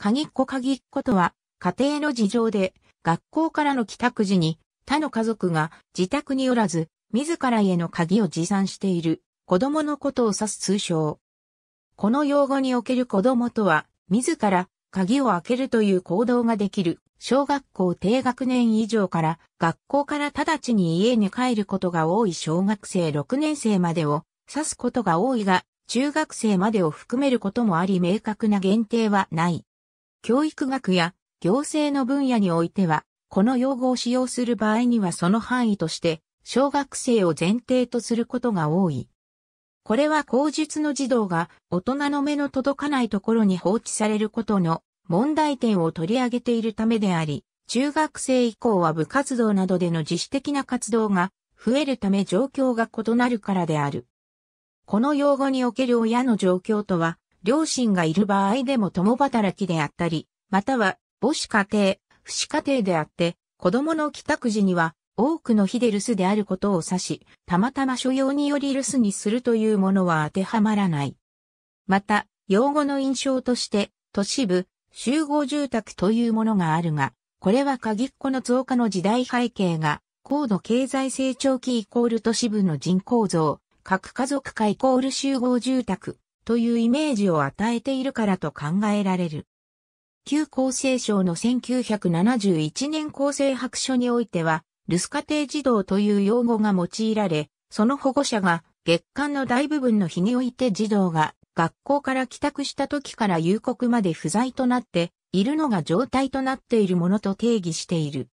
鍵っ子鍵っ子とは、家庭の事情で、学校からの帰宅時に、他の家族が自宅におらず、自らへの鍵を持参している、子供のことを指す通称。この用語における子供とは、自ら鍵を開けるという行動ができる、小学校低学年以上から、学校から直ちに家に帰ることが多い小学生6年生までを指すことが多いが、中学生までを含めることもあり明確な限定はない。教育学や行政の分野においては、この用語を使用する場合にはその範囲として、小学生を前提とすることが多い。これは口述の児童が大人の目の届かないところに放置されることの問題点を取り上げているためであり、中学生以降は部活動などでの自主的な活動が増えるため状況が異なるからである。この用語における親の状況とは両親がいる場合でも共働きであったり、または母子家庭、父子家庭であって、子供の帰宅時には多くの日で留守であることを指し、たまたま所用により留守にするというものは当てはまらない。また、用語の印象として、都市部、集合住宅というものがあるが、これは鍵っ子の増加の時代背景が、高度経済成長期イコール都市部の人口増、核家族化イコール集合住宅、というイメージを与えているからと考えられる。旧厚生省の1971年厚生白書においては、留守家庭児童という用語が用いられ、その保護者が月間の大部分の日において児童が学校から帰宅した時から夕刻まで不在となっているのが状態となっているものと定義している。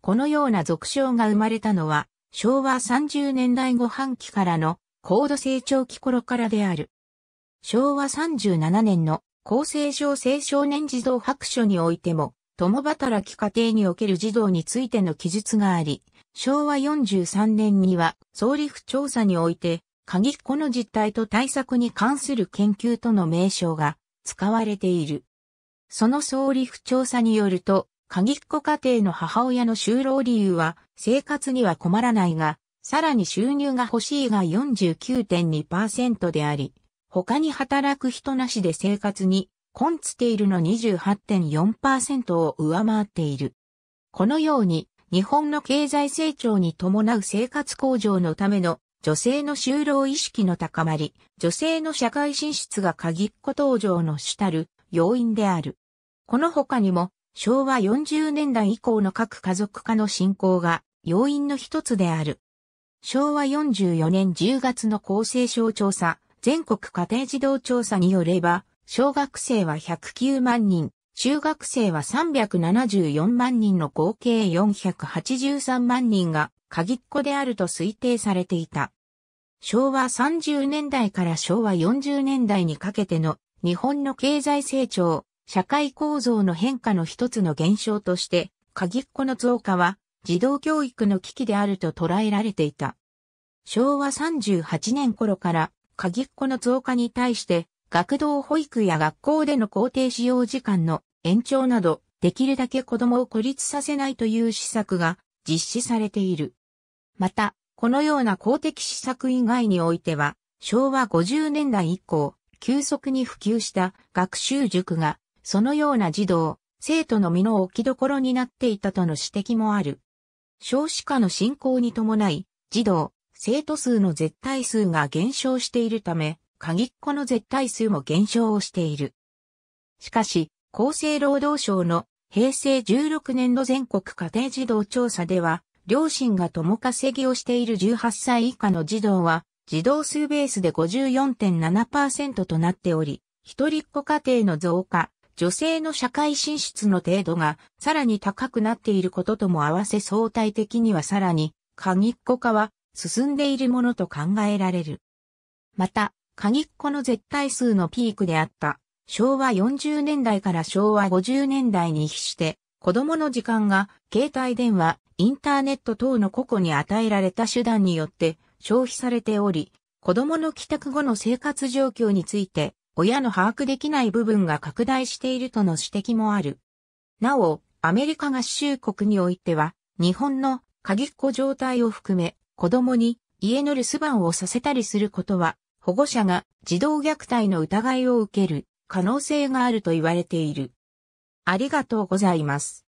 このような俗称が生まれたのは昭和30年代後半期からの高度成長期頃からである。昭和37年の厚生省青少年児童白書においても、共働き家庭における児童についての記述があり、昭和43年には総理府調査において、鍵っ子の実態と対策に関する研究との名称が使われている。その総理府調査によると、鍵っ子家庭の母親の就労理由は生活には困らないが、さらに収入が欲しいが49.2%であり、他に働く人なしで生活に、コンツテイルの28.4%を上回っている。このように、日本の経済成長に伴う生活向上のための女性の就労意識の高まり、女性の社会進出が鍵っ子登場の主たる要因である。この他にも、昭和40年代以降の各家族化の進行が要因の一つである。昭和44年10月の厚生省調査、全国家庭児童調査によれば、小学生は109万人、中学生は374万人の合計483万人が鍵っ子であると推定されていた。昭和30年代から昭和40年代にかけての日本の経済成長、社会構造の変化の一つの現象として、鍵っ子の増加は児童教育の危機であると捉えられていた。昭和38年頃から鍵ぎっこの増加に対して、学童保育や学校での校庭使用時間の延長など、できるだけ子供を孤立させないという施策が実施されている。また、このような公的施策以外においては、昭和50年代以降、急速に普及した学習塾が、そのような児童、生徒の身の置き所になっていたとの指摘もある。少子化の進行に伴い、児童、生徒数の絶対数が減少しているため、鍵っ子の絶対数も減少をしている。しかし、厚生労働省の平成16年度全国家庭児童調査では、両親が共稼ぎをしている18歳以下の児童は、児童数ベースで54.7%となっており、一人っ子家庭の増加、女性の社会進出の程度がさらに高くなっていることとも合わせ相対的にはさらに、鍵っ子化は進んでいるものと考えられる。また、鍵っ子の絶対数のピークであった、昭和40年代から昭和50年代に比して、子供の時間が携帯電話、インターネット等の個々に与えられた手段によって消費されており、子供の帰宅後の生活状況について、親の把握できない部分が拡大しているとの指摘もある。なお、アメリカ合衆国においては、日本の鍵っ子状態を含め、子供に家の留守番をさせたりすることは、保護者が児童虐待の疑いを受ける可能性があると言われている。ありがとうございます。